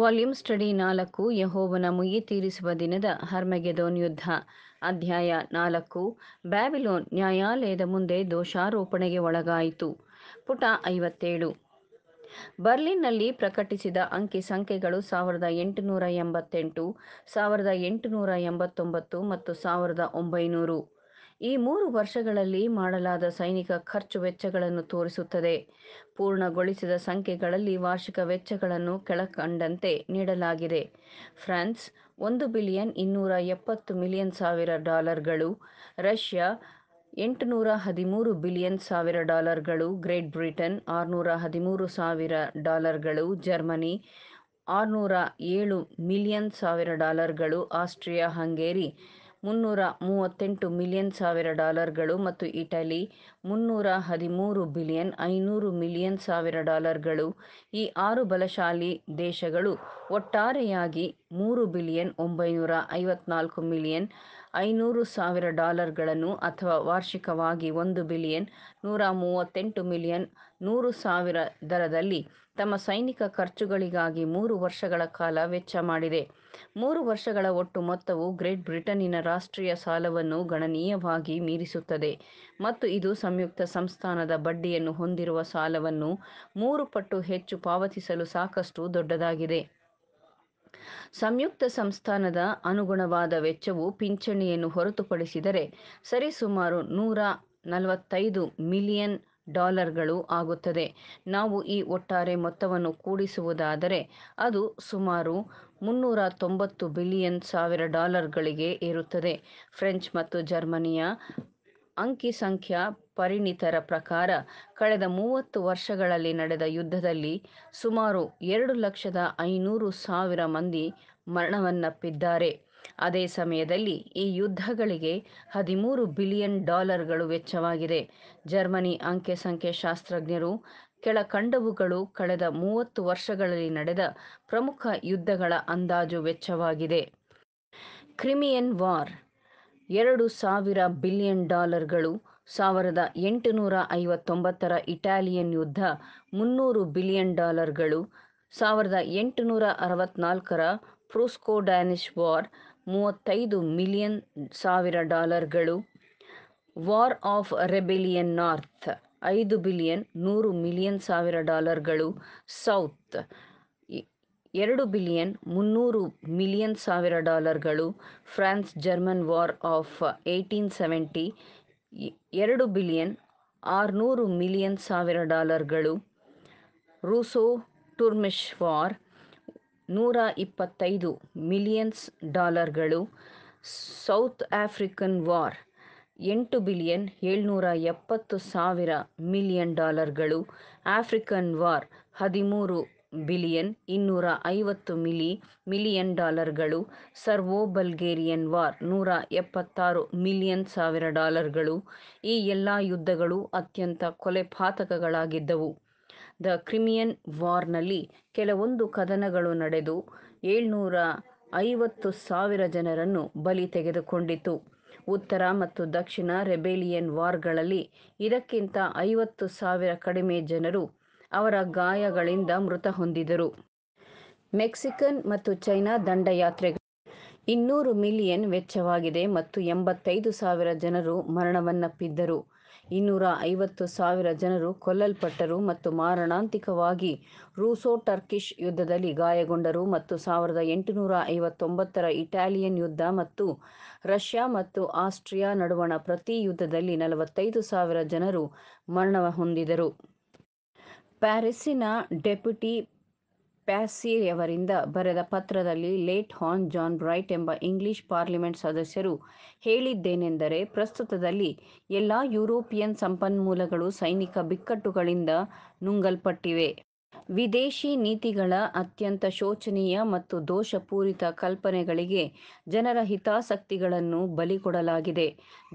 volume study ನಾಲ್ಕು ಯಹೋವನ ಮುಯಿ ತೀರಿಸುವ ದಿನದ ಹರ್ಮೆಗೆದೋನ್ ಯುದ್ಧ ಅಧ್ಯಾಯ ನಾಲ್ಕು ಬ್ಯಾಬಿಲೋನ್ ನ್ಯಾಯಾಲಯದ ಮುಂದೆ ದೋಷಾರೋಪಣೆಗೆ ಒಳಗಾಯಿತು ಪುಟ ಐವತ್ತೇಳು ಬರ್ಲಿನ್ನಲ್ಲಿ ಪ್ರಕಟಿಸಿದ ಅಂಕಿ ಸಂಖ್ಯೆಗಳು ಸಾವಿರದ ಎಂಟುನೂರ ಎಂಬತ್ತೆಂಟು ಸಾವಿರದ ಎಂಟುನೂರ ಎಂಬತ್ತೊಂಬತ್ತು ಮತ್ತು ಸಾವಿರದ ಒಂಬೈನೂರು ಈ ಮೂರು ವರ್ಷಗಳಲ್ಲಿ ಮಾಡಲಾದ ಸೈನಿಕ ಖರ್ಚು ವೆಚ್ಚಗಳನ್ನು ತೋರಿಸುತ್ತದೆ ಪೂರ್ಣಗೊಳಿಸಿದ ಸಂಖ್ಯೆಗಳಲ್ಲಿ ವಾರ್ಷಿಕ ವೆಚ್ಚಗಳನ್ನು ಕೆಳಕಂಡಂತೆ ನೀಡಲಾಗಿದೆ ಫ್ರಾನ್ಸ್ ಒಂದು ಬಿಲಿಯನ್ ಇನ್ನೂರ ಎಪ್ಪತ್ತು ಮಿಲಿಯನ್ ಸಾವಿರ ಡಾಲರ್ಗಳು ರಷ್ಯಾ ಎಂಟುನೂರ ಹದಿಮೂರು ಬಿಲಿಯನ್ ಸಾವಿರ ಡಾಲರ್ಗಳು ಗ್ರೇಟ್ ಬ್ರಿಟನ್ ಆರುನೂರ ಹದಿಮೂರು ಸಾವಿರ ಡಾಲರ್ಗಳು ಜರ್ಮನಿ ಆರುನೂರ ಏಳು ಮಿಲಿಯನ್ ಸಾವಿರ ಡಾಲರ್ಗಳು ಆಸ್ಟ್ರಿಯಾ ಹಂಗೇರಿ ಮುನ್ನೂರ ಮೂವತ್ತೆಂಟು ಮಿಲಿಯನ್ ಸಾವಿರ ಡಾಲರ್ಗಳು ಮತ್ತು ಇಟಲಿ ಮುನ್ನೂರ ಹದಿಮೂರು ಬಿಲಿಯನ್ ಐನೂರು ಮಿಲಿಯನ್ ಸಾವಿರ ಡಾಲರ್ಗಳು ಈ ಆರು ಬಲಶಾಲಿ ದೇಶಗಳು ಒಟ್ಟಾರೆಯಾಗಿ ಮೂರು ಬಿಲಿಯನ್ ಒಂಬೈನೂರ ಐವತ್ನಾಲ್ಕು ಮಿಲಿಯನ್ ಐನೂರು ಸಾವಿರ ಡಾಲರ್ಗಳನ್ನು ಅಥವಾ ವಾರ್ಷಿಕವಾಗಿ ಒಂದು ಬಿಲಿಯನ್ ನೂರ ಮೂವತ್ತೆಂಟು ಮಿಲಿಯನ್ ನೂರು ಸಾವಿರ ದರದಲ್ಲಿ ತಮ್ಮ ಸೈನಿಕ ಖರ್ಚುಗಳಿಗಾಗಿ ಮೂರು ವರ್ಷಗಳ ಕಾಲ ವೆಚ್ಚ ಮಾಡಿದೆ ಮೂರು ವರ್ಷಗಳ ಒಟ್ಟು ಮೊತ್ತವು ಗ್ರೇಟ್ ಬ್ರಿಟನ್ನಿನ ರಾಷ್ಟ್ರೀಯ ಸಾಲವನ್ನು ಗಣನೀಯವಾಗಿ ಮೀರಿಸುತ್ತದೆ ಮತ್ತು ಇದು ಸಂಯುಕ್ತ ಸಂಸ್ಥಾನದ ಬಡ್ಡಿಯನ್ನು ಹೊಂದಿರುವ ಸಾಲವನ್ನು ಮೂರು ಪಟ್ಟು ಹೆಚ್ಚು ಪಾವತಿಸಲು ಸಾಕಷ್ಟು ದೊಡ್ಡದಾಗಿದೆ ಸಂಯುಕ್ತ ಸಂಸ್ಥಾನದ ಅನುಗುಣವಾದ ವೆಚ್ಚವು ಪಿಂಚಣಿಯನ್ನು ಹೊರತುಪಡಿಸಿದರೆ ಸರಿಸುಮಾರು ನೂರ ನಲವತ್ತೈದು ಮಿಲಿಯನ್ ಡಾಲರ್ಗಳು ಆಗುತ್ತದೆ ನಾವು ಈ ಒಟ್ಟಾರೆ ಮೊತ್ತವನ್ನು ಕೂಡಿಸುವುದಾದರೆ ಅದು ಸುಮಾರು ಮುನ್ನೂರ ತೊಂಬತ್ತು ಬಿಲಿಯನ್ ಸಾವಿರ ಡಾಲರ್ಗಳಿಗೆ ಏರುತ್ತದೆ ಫ್ರೆಂಚ್ ಮತ್ತು ಜರ್ಮನಿಯ ಅಂಕಿ ಸಂಖ್ಯಾ ಪರಿಣಿತರ ಪ್ರಕಾರ ಕಳೆದ ಮೂವತ್ತು ವರ್ಷಗಳಲ್ಲಿ ನಡೆದ ಯುದ್ಧದಲ್ಲಿ ಸುಮಾರು ಎರಡು ಲಕ್ಷದ ಐನೂರು ಸಾವಿರ ಮಂದಿ ಮರಣವನ್ನಪ್ಪಿದ್ದಾರೆ ಅದೇ ಸಮಯದಲ್ಲಿ ಈ ಯುದ್ಧಗಳಿಗೆ ಹದಿಮೂರು ಬಿಲಿಯನ್ ಡಾಲರ್ಗಳು ವೆಚ್ಚವಾಗಿದೆ ಜರ್ಮನಿ ಅಂಕೆ ಸಂಖ್ಯೆ ಶಾಸ್ತ್ರಜ್ಞರು ಕೆಳಕಂಡವುಗಳು ಕಳೆದ ಮೂವತ್ತು ವರ್ಷಗಳಲ್ಲಿ ನಡೆದ ಪ್ರಮುಖ ಯುದ್ಧಗಳ ಅಂದಾಜು ವೆಚ್ಚವಾಗಿದೆ ಕ್ರಿಮಿಯನ್ ವಾರ್ ಎರಡು ಸಾವಿರ ಬಿಲಿಯನ್ ಡಾಲರ್ಗಳು ಸಾವಿರದ ಎಂಟುನೂರ ಐವತ್ತೊಂಬತ್ತರ ಇಟಾಲಿಯನ್ ಯುದ್ಧ ಮುನ್ನೂರು ಬಿಲಿಯನ್ ಡಾಲರ್ಗಳು ಸಾವಿರದ ಎಂಟುನೂರ ಅರವತ್ನಾಲ್ಕರ ಪ್ರೋಸ್ಕೋ ಡ್ಯಾನಿಶ್ ವಾರ್ ಮೂವತ್ತೈದು ಮಿಲಿಯನ್ ಸಾವಿರ ಡಾಲರ್ಗಳು ವಾರ್ ಆಫ್ ರೆಬೆಲಿಯನ್ ನಾರ್ತ್ ಐದು ಬಿಲಿಯನ್ ನೂರು ಮಿಲಿಯನ್ ಸಾವಿರ ಡಾಲರ್ಗಳು ಸೌತ್ ಎರಡು ಬಿಲಿಯನ್ ಮುನ್ನೂರು ಮಿಲಿಯನ್ ಸಾವಿರ ಡಾಲರ್ಗಳು France German war of eighteen seventy ಎರಡು ಬಿಲಿಯನ್ ಆರುನೂರು ಮಿಲಿಯನ್ ಸಾವಿರ ಡಾಲರ್ಗಳು ರೂಸೋ ಟುರ್ಮಿಶ್ ವಾರ್ ನೂರ ಇಪ್ಪತ್ತೈದು ಮಿಲಿಯನ್ಸ್ ಡಾಲರ್ಗಳು ಸೌತ್ ಆಫ್ರಿಕನ್ ವಾರ್ ಎಂಟು ಬಿಲಿಯನ್ ಏಳ್ನೂರ ಎಪ್ಪತ್ತು ಸಾವಿರ ಮಿಲಿಯನ್ ಡಾಲರ್ಗಳು ಆಫ್ರಿಕನ್ ವಾರ್ ಹದಿಮೂರು ಬಿಲಿಯನ್ ಇನ್ನೂರ ಐವತ್ತು ಮಿಲಿ ಮಿಲಿಯನ್ ಡಾಲರ್ಗಳು ಸರ್ವೋ ಬಲ್ಗೇರಿಯನ್ ವಾರ್ ನೂರ ಎಪ್ಪತ್ತಾರು ಮಿಲಿಯನ್ ಸಾವಿರ ಡಾಲರ್ಗಳು ಈ ಎಲ್ಲ ಯುದ್ಧಗಳು ಅತ್ಯಂತ ಕೊಲೆಪಾತಕಗಳಾಗಿದ್ದವು ದ ಕ್ರಿಮಿಯನ್ ವಾರ್ನಲ್ಲಿ ಕೆಲವೊಂದು ಕದನಗಳು ನಡೆದು ಏಳ್ನೂರ ಐವತ್ತು ಸಾವಿರ ಜನರನ್ನು ಬಲಿ ತೆಗೆದುಕೊಂಡಿತು ಉತ್ತರ ಮತ್ತು ದಕ್ಷಿಣ ರೆಬೇಲಿಯನ್ ವಾರ್ಗಳಲ್ಲಿ ಇದಕ್ಕಿಂತ ಐವತ್ತು ಸಾವಿರ ಕಡಿಮೆ ಜನರು ಅವರ ಗಾಯಗಳಿಂದ ಮೃತ ಹೊಂದಿದರು ಮೆಕ್ಸಿಕನ್ ಮತ್ತು ಚೈನಾ ದಂಡಯಾತ್ರೆಗಳು ಇನ್ನೂರು ಮಿಲಿಯನ್ ವೆಚ್ಚವಾಗಿದೆ ಮತ್ತು ಎಂಬತ್ತೈದು ಸಾವಿರ ಜನರು ಮರಣವನ್ನಪ್ಪಿದ್ದರು ಇನ್ನೂರ ಐವತ್ತು ಸಾವಿರ ಜನರು ಕೊಲ್ಲಲ್ಪಟ್ಟರು ಮತ್ತು ಮಾರಣಾಂತಿಕವಾಗಿ ರೂಸೋ ಟರ್ಕಿಶ್ ಯುದ್ಧದಲ್ಲಿ ಗಾಯಗೊಂಡರು ಮತ್ತು ಸಾವಿರದ ಎಂಟುನೂರ ಐವತ್ತೊಂಬತ್ತರ ಇಟಾಲಿಯನ್ ಯುದ್ಧ ಮತ್ತು ರಷ್ಯಾ ಮತ್ತು ಆಸ್ಟ್ರಿಯಾ ನಡುವಣ ಪ್ರತಿ ಯುದ್ಧದಲ್ಲಿ ನಲವತ್ತೈದು ಸಾವಿರ ಜನರು ಮರಣ ಹೊಂದಿದರು ಪ್ಯಾರಿಸ್ಸಿನ ಡೆಪ್ಯುಟಿ ಪ್ಯಾಸಿಯವರಿಂದ ಬರೆದ ಪತ್ರದಲ್ಲಿ ಲೇಟ್ ಹಾನ್ ಜಾನ್ ಬ್ರೈಟ್ ಎಂಬ ಇಂಗ್ಲಿಷ್ ಪಾರ್ಲಿಮೆಂಟ್ ಸದಸ್ಯರು ಹೇಳಿದ್ದೇನೆಂದರೆ ಪ್ರಸ್ತುತದಲ್ಲಿ ಎಲ್ಲಾ ಯುರೋಪಿಯನ್ ಸಂಪನ್ಮೂಲಗಳು ಸೈನಿಕ ಬಿಕ್ಕಟ್ಟುಗಳಿಂದ ನುಂಗಲ್ಪಟ್ಟಿವೆ ವಿದೇಶಿ ನೀತಿಗಳ ಅತ್ಯಂತ ಶೋಚನೀಯ ಮತ್ತು ದೋಷಪೂರಿತ ಕಲ್ಪನೆಗಳಿಗೆ ಜನರ ಹಿತಾಸಕ್ತಿಗಳನ್ನು ಬಲಿಕೊಡಲಾಗಿದೆ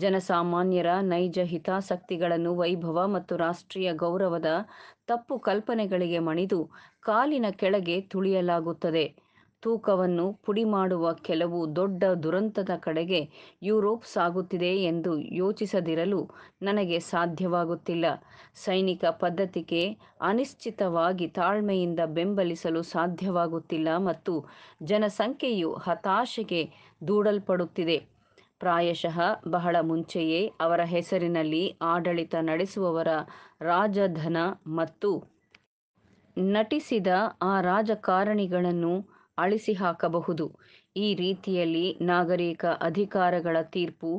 ಜನಸಾಮಾನ್ಯರ ನೈಜ ಹಿತಾಸಕ್ತಿಗಳನ್ನು ವೈಭವ ಮತ್ತು ರಾಷ್ಟ್ರೀಯ ಗೌರವದ ತಪ್ಪು ಕಲ್ಪನೆಗಳಿಗೆ ಮಣಿದು ಕಾಲಿನ ಕೆಳಗೆ ತುಳಿಯಲಾಗುತ್ತದೆ ತೂಕವನ್ನು ಪುಡಿ ಮಾಡುವ ಕೆಲವು ದೊಡ್ಡ ದುರಂತದ ಕಡೆಗೆ ಯುರೋಪ್ ಸಾಗುತ್ತಿದೆ ಎಂದು ಯೋಚಿಸದಿರಲು ನನಗೆ ಸಾಧ್ಯವಾಗುತ್ತಿಲ್ಲ ಸೈನಿಕ ಪದ್ಧತಿಗೆ ಅನಿಶ್ಚಿತವಾಗಿ ತಾಳ್ಮೆಯಿಂದ ಬೆಂಬಲಿಸಲು ಸಾಧ್ಯವಾಗುತ್ತಿಲ್ಲ ಮತ್ತು ಜನಸಂಖ್ಯೆಯು ಹತಾಶೆಗೆ ದೂಡಲ್ಪಡುತ್ತಿದೆ ಪ್ರಾಯಶಃ ಬಹಳ ಮುಂಚೆಯೇ ಅವರ ಹೆಸರಿನಲ್ಲಿ ಆಡಳಿತ ನಡೆಸುವವರ ರಾಜಧನ ಮತ್ತು ನಟಿಸಿದ ಆ ರಾಜಕಾರಣಿಗಳನ್ನು ಅಳಿಸಿ ಹಾಕಬಹುದು ಈ ರೀತಿಯಲ್ಲಿ ನಾಗರಿಕ ಅಧಿಕಾರಗಳ ತೀರ್ಪು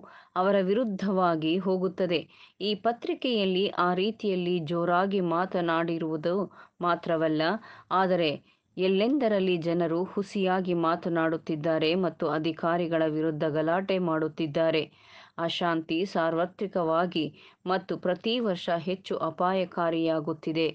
ಅವರ ವಿರುದ್ಧವಾಗಿ ಹೋಗುತ್ತದೆ ಈ ಪತ್ರಿಕೆಯಲ್ಲಿ ಆ ರೀತಿಯಲ್ಲಿ ಜೋರಾಗಿ ಮಾತನಾಡಿರುವುದು ಮಾತ್ರವಲ್ಲ ಆದರೆ ಎಲ್ಲೆಂದರಲ್ಲಿ ಜನರು ಹುಸಿಯಾಗಿ ಮಾತನಾಡುತ್ತಿದ್ದಾರೆ ಮತ್ತು ಅಧಿಕಾರಿಗಳ ವಿರುದ್ಧ ಗಲಾಟೆ ಮಾಡುತ್ತಿದ್ದಾರೆ ಅಶಾಂತಿ ಸಾರ್ವತ್ರಿಕವಾಗಿ ಮತ್ತು ಪ್ರತಿ ವರ್ಷ ಹೆಚ್ಚು ಅಪಾಯಕಾರಿಯಾಗುತ್ತಿದೆ